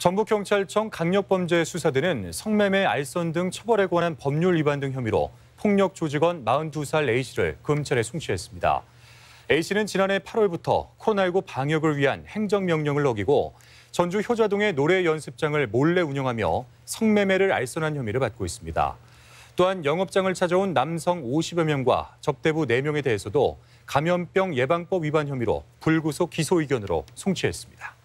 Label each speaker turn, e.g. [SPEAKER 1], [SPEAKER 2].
[SPEAKER 1] 전북경찰청 강력범죄수사대는 성매매, 알선 등 처벌에 관한 법률 위반 등 혐의로 폭력 조직원 42살 A씨를 검찰에 송치했습니다. A씨는 지난해 8월부터 코로나19 방역을 위한 행정명령을 어기고 전주 효자동의 노래 연습장을 몰래 운영하며 성매매를 알선한 혐의를 받고 있습니다. 또한 영업장을 찾아온 남성 50여 명과 접대부 4명에 대해서도 감염병 예방법 위반 혐의로 불구속 기소 의견으로 송치했습니다.